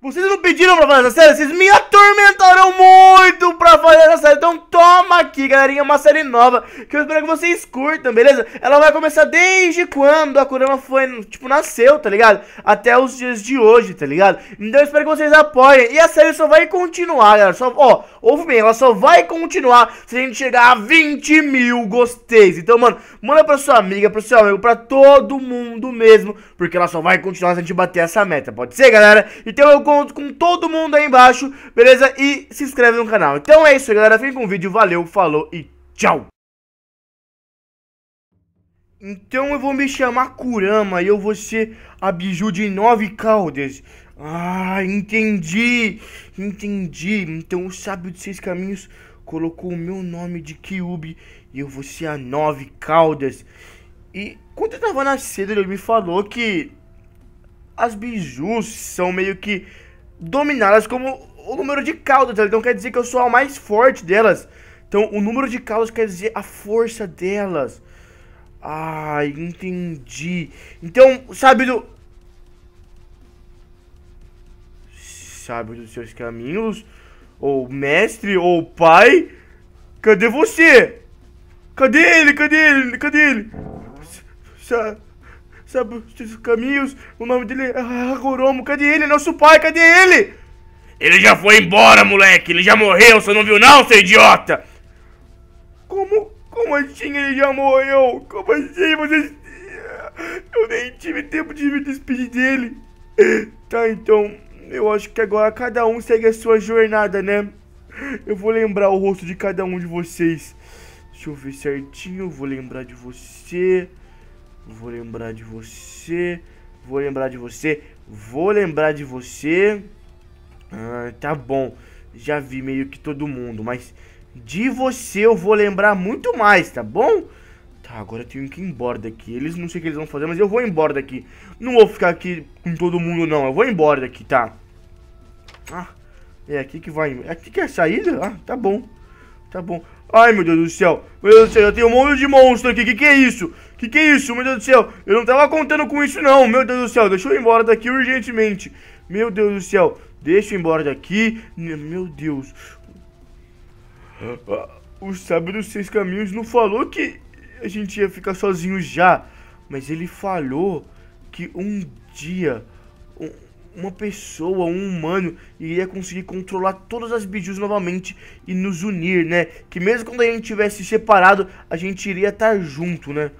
Vocês não pediram pra fazer essa série? Vocês me atormentaram muito pra fazer essa série. Então toma aqui, galerinha, uma série nova que eu espero que vocês curtam, beleza? Ela vai começar desde quando a Kurama foi, tipo, nasceu, tá ligado? Até os dias de hoje, tá ligado? Então eu espero que vocês apoiem. E a série só vai continuar, galera. Só, ó, ouve bem, ela só vai continuar se a gente chegar a 20 mil gosteis. Então, mano, manda pra sua amiga, pro seu amigo, pra todo mundo mesmo, porque ela só vai continuar se a gente bater essa meta, pode ser, galera? Então eu conto com todo mundo aí embaixo, beleza? E se inscreve no canal. Então é isso aí, galera. Fiquem com o vídeo. Valeu, falou e tchau! Então eu vou me chamar Kurama e eu vou ser a biju de nove caudas. Ah, entendi, entendi. Então o sábio de seis caminhos colocou o meu nome de Kyubi e eu vou ser a nove caudas. E quando eu tava nascendo, ele me falou que as bijus são meio que dominadas como o número de caudas. Tá então quer dizer que eu sou a mais forte delas. Então o número de caudas quer dizer a força delas. Ah, entendi. Então, sábio. Sábio dos seus caminhos. Ou mestre, ou pai. Cadê você? Cadê ele? Cadê ele? Cadê ele? sabe os caminhos. O nome dele é Hagoromo. Cadê ele? Nosso pai, cadê ele? Ele já foi embora, moleque. Ele já morreu. Você não viu não, seu idiota? Como? Como assim ele já morreu? Como assim você Eu nem tive tempo de me despedir dele. Tá, então... Eu acho que agora cada um segue a sua jornada, né? Eu vou lembrar o rosto de cada um de vocês. Deixa eu ver certinho, vou lembrar de você. Vou lembrar de você. Vou lembrar de você. Vou lembrar de você. Ah, tá bom. Já vi meio que todo mundo, mas de você eu vou lembrar muito mais, tá bom? Tá, agora eu tenho que ir embora daqui. Eles não sei o que eles vão fazer, mas eu vou embora daqui. Não vou ficar aqui com todo mundo, não. Eu vou embora daqui, tá? Ah, é aqui que vai. É aqui que é a saída? Ah, tá bom. Tá bom. Ai, meu Deus do céu. Meu Deus do céu, já tem um monte de monstro aqui. Que que é isso? Que que é isso? Meu Deus do céu. Eu não tava contando com isso, não. Meu Deus do céu. Deixa eu ir embora daqui urgentemente. Meu Deus do céu. Deixa eu ir embora daqui. Meu Deus. Ah, o sábio dos seis caminhos não falou que a gente ia ficar sozinho já. Mas ele falou que um dia uma pessoa, um humano, iria conseguir controlar todas as bijus novamente e nos unir, né? Que mesmo quando a gente tivesse separado, a gente iria estar junto, né?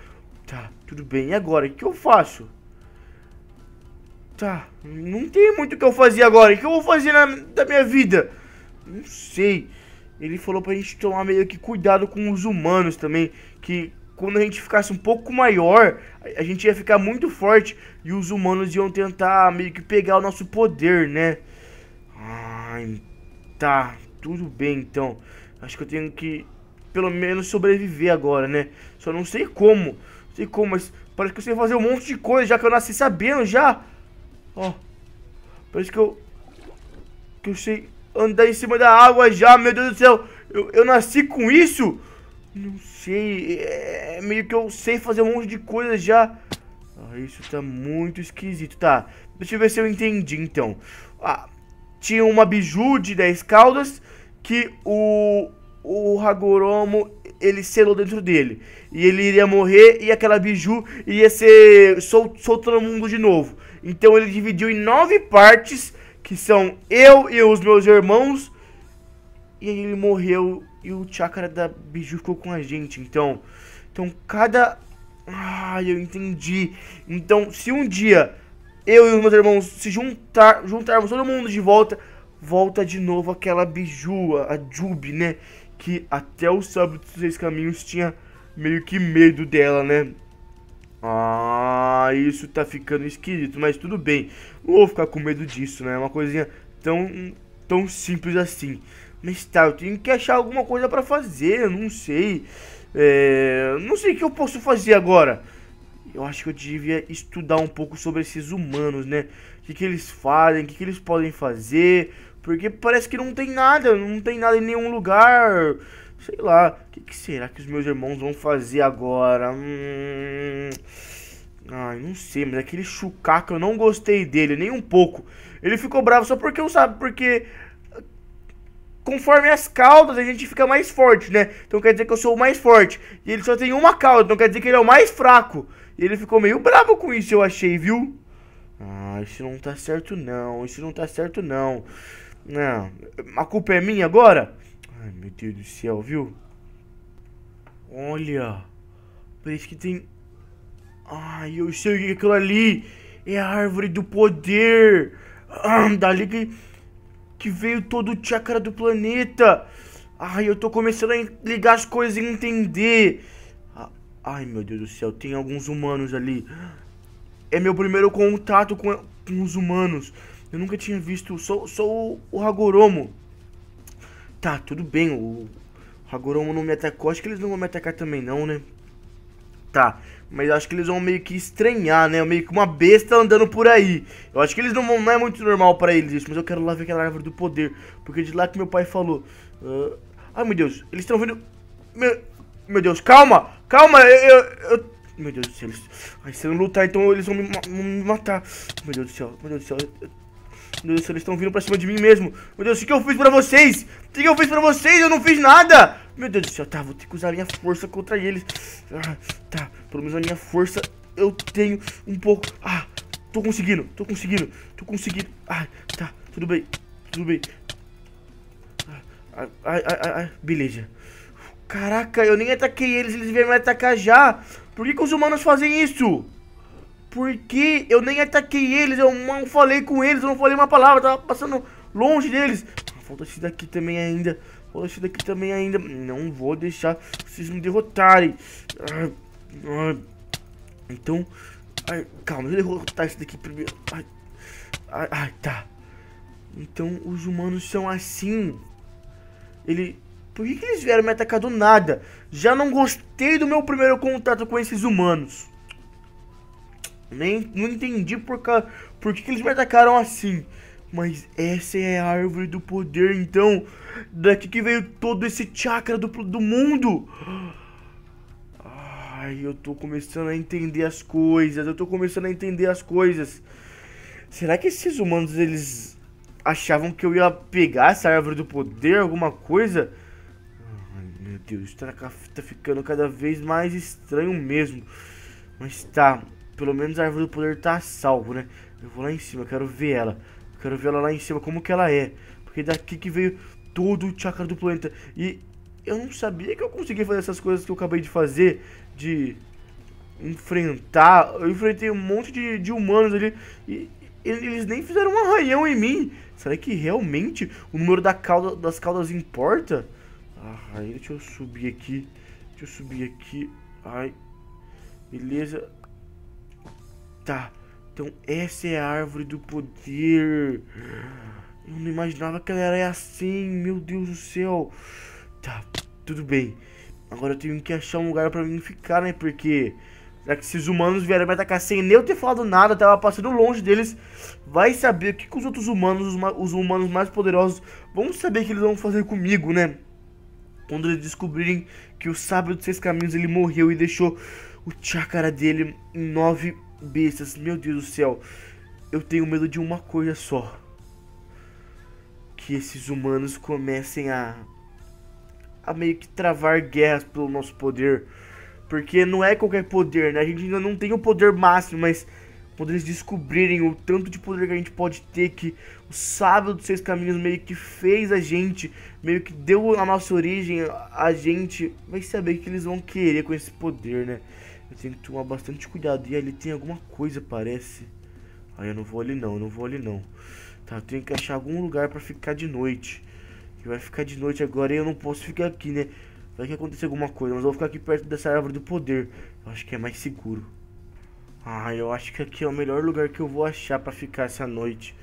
Tá, tudo bem. E agora? O que eu faço? Tá, não tem muito o que eu fazer agora. O que eu vou fazer na, da minha vida? Não sei. Ele falou pra gente tomar meio que cuidado com os humanos também. Que quando a gente ficasse um pouco maior, a, a gente ia ficar muito forte. E os humanos iam tentar meio que pegar o nosso poder, né? Ai, tá. Tudo bem então. Acho que eu tenho que pelo menos sobreviver agora, né? Só não sei como. Sei como, mas parece que eu sei fazer um monte de coisa, já que eu nasci sabendo já. Ó. Parece que eu. Que eu sei andar em cima da água já, meu Deus do céu. Eu, eu nasci com isso? Não sei. É, é meio que eu sei fazer um monte de coisa já. Ah, isso tá muito esquisito. Tá. Deixa eu ver se eu entendi então. Ah, tinha uma biju de 10 caudas que o. O Hagoromo ele selou dentro dele. E ele iria morrer e aquela biju ia ser sol, soltando mundo de novo. Então ele dividiu em nove partes, que são eu e os meus irmãos. E aí ele morreu e o chakra da biju ficou com a gente. Então, então cada... Ah, eu entendi. Então, se um dia eu e os meus irmãos se juntar, juntarmos todo mundo de volta volta de novo aquela biju, a Jube, né? que até o sábado dos seis caminhos tinha meio que medo dela, né? Ah, isso tá ficando esquisito, mas tudo bem. Não vou ficar com medo disso, né? É uma coisinha tão, tão simples assim. Mas tá, eu tenho que achar alguma coisa para fazer, eu não sei. É, não sei o que eu posso fazer agora. Eu acho que eu devia estudar um pouco sobre esses humanos, né? que, que eles fazem, o que, que eles podem fazer, porque parece que não tem nada, não tem nada em nenhum lugar. Sei lá, o que, que, será que os meus irmãos vão fazer agora? Hum... Ai, não sei, mas aquele chucaca eu não gostei dele, nem um pouco. Ele ficou bravo só porque eu sabe, porque conforme as caudas a gente fica mais forte, né? Então quer dizer que eu sou o mais forte. E ele só tem uma cauda, então quer dizer que ele é o mais fraco. E ele ficou meio bravo com isso, eu achei, viu? Ah, isso não tá certo não, isso não tá certo não. Não, a culpa é minha agora? Ai, meu Deus do céu, viu? Olha, parece que tem... Ai, eu sei o que é aquilo ali. É a árvore do poder. Ah, dali que, que veio todo o chakra do planeta. Ai, eu tô começando a ligar as coisas e entender. Ah, ai, meu Deus do céu, tem alguns humanos ali é meu primeiro contato com, com os humanos. Eu nunca tinha visto. Sou, sou o, o Hagoromo. Tá, tudo bem. O, o Hagoromo não me atacou. Acho que eles não vão me atacar também, não, né? Tá, mas acho que eles vão meio que estranhar, né? Meio que uma besta andando por aí. Eu acho que eles não vão. Não é muito normal para eles isso, mas eu quero lá ver aquela árvore do poder. Porque de lá que meu pai falou. Uh... Ah, Ai ah, meu Deus, eles estão vindo. Meu, meu Deus, calma! Calma, eu, eu, eu meu Deus do céu, eles... Ai, se eu não lutar, então eles vão me, ma me matar. Meu Deus do céu, meu Deus do céu. Meu Deus do céu, eles estão vindo pra cima de mim mesmo. Meu Deus, o que eu fiz pra vocês? O que eu fiz pra vocês? Eu não fiz nada. Meu Deus do céu, tá, vou ter que usar a minha força contra eles. Ah, tá, pelo menos a minha força eu tenho um pouco... Ah, tô conseguindo, tô conseguindo, tô conseguindo. Ah, tá, tudo bem, tudo bem. Ah, ai, ai, ai, beleza. Caraca, eu nem ataquei eles, eles vieram me atacar já. Por que, que os humanos fazem isso? Porque eu nem ataquei eles, eu não falei com eles, eu não falei uma palavra, tava passando longe deles. Ah, falta esse daqui também ainda. Falta esse daqui também ainda. Não vou deixar vocês me derrotarem. então, ai, calma, deixa eu derrotar esse daqui primeiro. Ai, ai, ai, tá. Então, os humanos são assim. Ele, por que, que eles vieram me atacar do nada? Já não gostei do meu primeiro contato com esses humanos. Nem não entendi por, ca... por que, que eles me atacaram assim. Mas essa é a árvore do poder, então. Daqui que veio todo esse chakra do, do mundo. Ai, eu tô começando a entender as coisas. Eu tô começando a entender as coisas. Será que esses humanos, eles achavam que eu ia pegar essa árvore do poder, alguma coisa? Deus, tá, tá, tá, ficando cada vez mais estranho mesmo. Mas tá, pelo menos a árvore do poder tá salvo, né? Eu vou lá em cima, quero ver ela. Quero ver ela lá em cima, como que ela é. Porque daqui que veio todo o chakra do planeta. E eu não sabia que eu conseguia fazer essas coisas que eu acabei de fazer. De enfrentar. Eu enfrentei um monte de, de humanos ali. E eles nem fizeram um arranhão em mim. Será que realmente o número da cauda, das caudas importa? Ai, deixa eu subir aqui. Deixa eu subir aqui. Ai. Beleza. Tá. Então essa é a árvore do poder. Eu não imaginava que ela era assim. Meu Deus do céu. Tá, tudo bem. Agora eu tenho que achar um lugar pra mim ficar, né? Porque... Será que esses humanos vieram me atacar sem nem eu ter falado nada? Eu tava passando longe deles. Vai saber o que, que os outros humanos, os, os humanos mais poderosos, vão saber que eles vão fazer comigo, né? Quando eles descobrirem que o sábio dos seis caminhos ele morreu e deixou o chácara dele em nove bestas. Meu Deus do céu. Eu tenho medo de uma coisa só. Que esses humanos comecem a a meio que travar guerras pelo nosso poder. Porque não é qualquer poder, né? A gente ainda não tem o poder máximo, mas quando eles descobrirem o tanto de poder que a gente pode ter, que o sábio dos seis caminhos meio que fez a gente, meio que deu a nossa origem a gente, vai saber o que eles vão querer com esse poder, né? Eu tenho que tomar bastante cuidado. E ali tem alguma coisa, parece. Aí eu não vou ali não, eu não vou ali não. Tá, eu tenho que achar algum lugar pra ficar de noite. Que vai ficar de noite agora e eu não posso ficar aqui, né? Vai que acontecer alguma coisa, mas eu vou ficar aqui perto dessa árvore do poder. Eu acho que é mais seguro. Ah, eu acho que aqui é o melhor lugar que eu vou achar para ficar essa noite.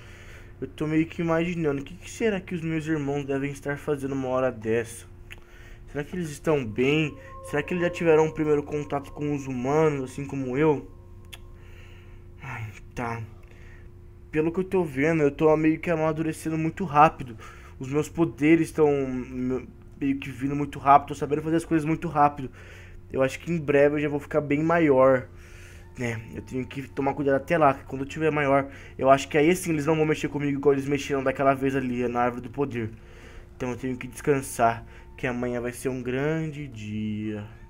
Eu tô meio que imaginando, o que, que, será que os meus irmãos devem estar fazendo uma hora dessa? Será que eles estão bem? Será que eles já tiveram um primeiro contato com os humanos, assim como eu? Ai, tá. Pelo que eu tô vendo, eu tô meio que amadurecendo muito rápido. Os meus poderes estão meio que vindo muito rápido, tô sabendo fazer as coisas muito rápido. Eu acho que em breve eu já vou ficar bem maior né? Eu tenho que tomar cuidado até lá, que quando eu tiver é maior, eu acho que aí sim eles não vão mexer comigo igual eles mexeram daquela vez ali na árvore do poder. Então eu tenho que descansar, que amanhã vai ser um grande dia.